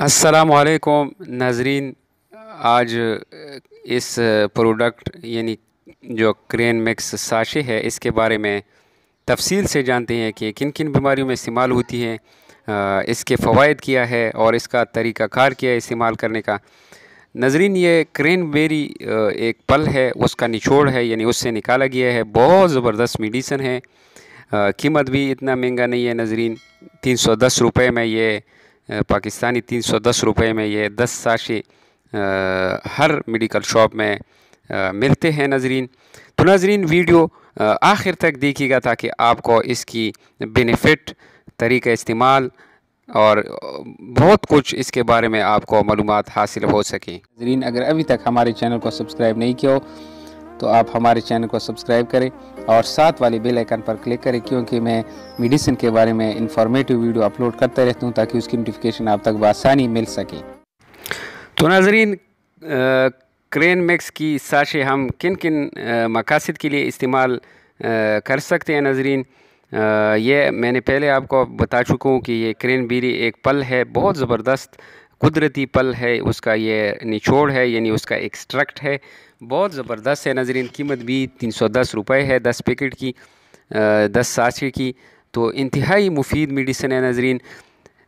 असलकुम नाजरीन आज uh, इस प्रोडक्ट uh, यानी जो क्रेन मिक्स साशे है इसके बारे में तफसील से जानते हैं कि किन किन बीमारियों में इस्तेमाल होती है uh, इसके फ़वाद किया है और इसका तरीक़ाकार किया है इस्तेमाल करने का नजरीन ये क्रेन बेरी एक पल है उसका निचोड़ है यानी उससे निकाला गया है बहुत ज़बरदस्त मेडिसन है कीमत भी इतना महंगा नहीं है नजरीन तीन सौ दस रुपये में ये पाकिस्तानी तीन सौ दस रुपये में ये दस साशे हर मेडिकल शॉप में मिलते हैं नजरीन तो नजरीन वीडियो आखिर तक देखिएगा ताकि आपको इसकी बेनिफिट तरीक़ इस्तेमाल और बहुत कुछ इसके बारे में आपको मालूम हासिल हो सके नजरीन अगर अभी तक हमारे चैनल को सब्सक्राइब नहीं किया हो तो आप हमारे चैनल को सब्सक्राइब करें और साथ वाली बेल आइकन पर क्लिक करें क्योंकि मैं मेडिसिन के बारे में इंफॉर्मेटिव वीडियो अपलोड करता रहता हूँ ताकि उसकी नोटिफिकेशन आप तक बसानी मिल सके तो नाजरीन क्रेन मैक्स की साशें हम किन किन मकासद के लिए इस्तेमाल कर सकते हैं नाजरीन ये मैंने पहले आपको बता चुका हूँ कि ये क्रेन बीरी एक पल है बहुत ज़बरदस्त कुदरती पल है उसका ये निचोड़ है यानी उसका एक्सट्रैक्ट है बहुत ज़बरदस्त है नजरिन कीमत भी तीन सौ दस रुपये है दस पैकेट की दस साछे की तो इंतहाई मुफीद मेडिसिन है नजरिन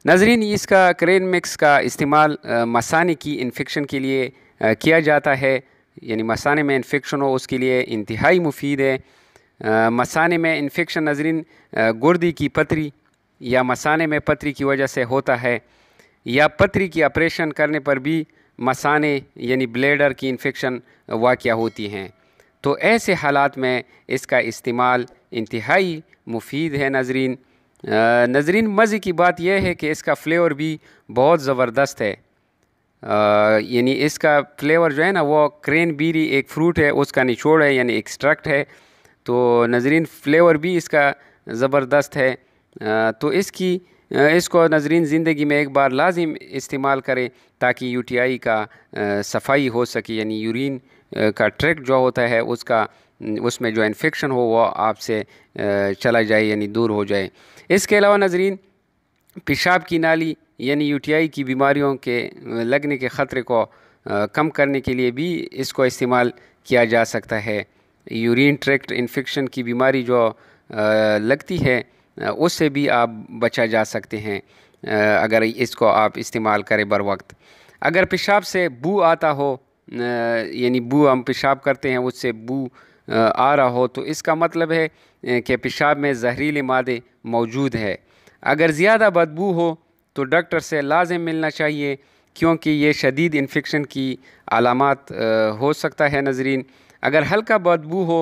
नजरिन इसका क्रेन मिक्स का इस्तेमाल मसाने की इन्फेक्शन के लिए किया जाता है यानी मसाने में इन्फेक्शन हो उसके लिए इंतहाई मुफीद है मसाने में इन्फेक्शन नाजरीन गुर्दी की पतरी या मसाने में पतरी की वजह से होता है या पथरी की ऑपरेशन करने पर भी मसाने यानी ब्लेडर की इन्फेक्शन वाक़ होती हैं तो ऐसे हालात में इसका इस्तेमाल इंतहाई मुफीद है नजरीन नजरीन मज़े की बात यह है कि इसका फ्लेवर भी बहुत ज़बरदस्त है यानी इसका फ्लेवर जो है ना वो क्रेन बीरी एक फ्रूट है उसका निचोड़ है यानी एक्सट्रैक्ट है तो नजरीन फ्लेवर भी इसका ज़बरदस्त है आ, तो इसकी इसको नजरीन ज़िंदगी में एक बार लाजिम इस्तेमाल करें ताकि यू टी आई का सफाई हो सके यानी यूरिन का ट्रैक जो होता है उसका उसमें जो इन्फेक्शन हो वह आपसे चला जाए यानी दूर हो जाए इसके अलावा नजरीन पेशाब की नाली यानी यू टी आई की बीमारियों के लगने के ख़तरे को कम करने के लिए भी इसको इस्तेमाल किया जा सकता है यूरिन ट्रैक्ट इन्फेक्शन की बीमारी जो लगती है उससे भी आप बचा जा सकते हैं अगर इसको आप इस्तेमाल करें बर वक्त अगर पेशाब से बू आता हो यानी बू हम पेशाब करते हैं उससे बू आ रहा हो तो इसका मतलब है कि पेशाब में जहरीले मादे मौजूद है अगर ज़्यादा बदबू हो तो डॉक्टर से लाजम मिलना चाहिए क्योंकि ये शदीद इन्फेक्शन की अलामत हो सकता है नज़रीन अगर हल्का बदबू हो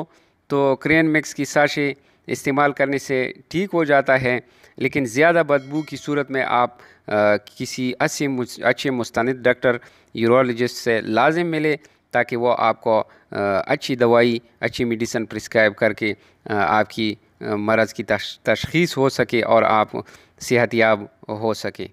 तो क्रेन मिक्स की साशें इस्तेमाल करने से ठीक हो जाता है लेकिन ज़्यादा बदबू की सूरत में आप आ, किसी अच्छे अच्छे मुस्ंद डॉक्टर यूरोलॉजिस्ट से लाजिम मिले ताकि वो आपको आ, अच्छी दवाई अच्छी मेडिसन प्रिस्क्राइब करके आ, आपकी मरज़ की तशखीस हो सके और आप सेहतियाब हो सके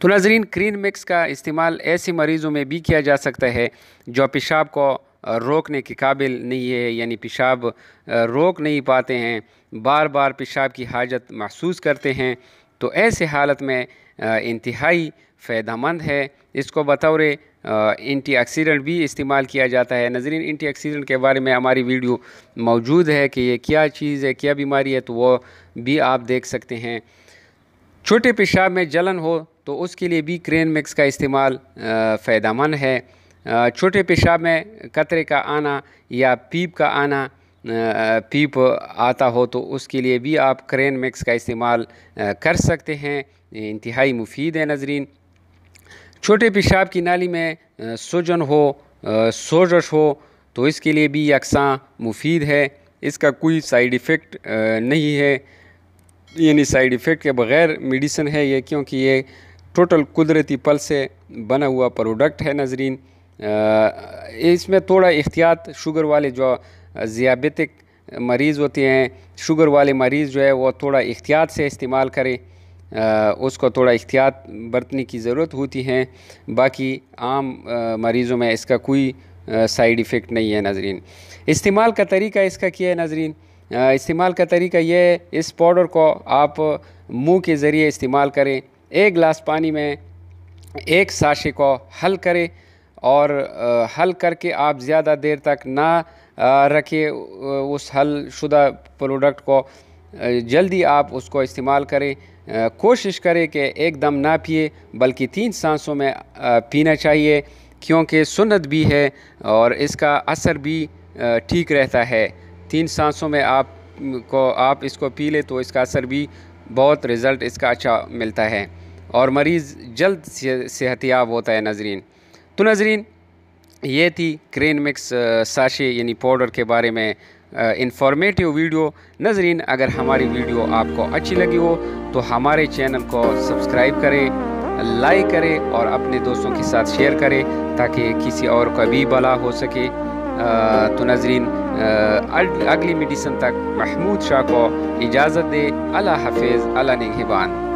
तो नाजरीन क्रीन मिक्स का इस्तेमाल ऐसे मरीज़ों में भी किया जा सकता है जो पेशाब को रोकने के काबिल नहीं है यानी पेशाब रोक नहीं पाते हैं बार बार पेशाब की हाजत महसूस करते हैं तो ऐसे हालत में इंतहाई फ़ायदा है इसको बतौर एंटी ऑक्सीडेंट भी इस्तेमाल किया जाता है नजरिन एंटी ऑक्सीडेंट के बारे में हमारी वीडियो मौजूद है कि ये क्या चीज़ है क्या बीमारी है तो वो भी आप देख सकते हैं छोटे पेशाब में जलन हो तो उसके लिए भी क्रेन मिक्स का इस्तेमाल फ़ायदा है छोटे पेशाब में कतरे का आना या पीप का आना पीप आता हो तो उसके लिए भी आप क्रेन मिक्स का इस्तेमाल कर सकते हैं इंतहाई मुफीद है नज़रीन छोटे पेशाब की नाली में सोजन हो सोजश हो तो इसके लिए भी यकसा मुफीद है इसका कोई साइड इफ़ेक्ट नहीं है यानी साइड इफ़ेक्ट के बग़ैर मेडिसन है ये क्योंकि ये टोटल कुदरती पल से बना हुआ प्रोडक्ट है नज़रीन इसमें थोड़ा एहतियात शुगर वाले जो ज़ियाबेटिक मरीज़ होते हैं शुगर वाले मरीज़ जो है वो थोड़ा एहतियात से इस्तेमाल करें उसको थोड़ा एहतियात बरतने की ज़रूरत होती है बाकी आम मरीज़ों में इसका कोई साइड इफ़ेक्ट नहीं है नाजरीन इस्तेमाल का तरीका इसका किया है नाजरीन इस्तेमाल का तरीका यह है इस पाउडर को आप मुंह के ज़रिए इस्तेमाल करें एक गिलास पानी में एक साशे को हल करें और हल करके आप ज़्यादा देर तक ना रखिए उस हल शुदा प्रोडक्ट को जल्दी आप उसको इस्तेमाल करें कोशिश करें कि एकदम ना पिए बल्कि तीन सांसों में पीना चाहिए क्योंकि सुन्नत भी है और इसका असर भी ठीक रहता है तीन सांसों में आप को आप इसको पी लें तो इसका असर भी बहुत रिज़ल्ट इसका अच्छा मिलता है और मरीज़ जल्द सेहतियाब होता है नजरिन तो नज़रीन ये थी क्रेन मिक्स साशे यानी पाउडर के बारे में इंफॉर्मेटिव वीडियो नज़रीन अगर हमारी वीडियो आपको अच्छी लगी हो तो हमारे चैनल को सब्सक्राइब करें लाइक करें और अपने दोस्तों के साथ शेयर करें ताकि किसी और का भी भला हो सके आ, तो नज़रीन अगली मीडिसन तक महमूद शाह को इजाज़त दे अल्लाह हाफिज़ अल्लाह निगबान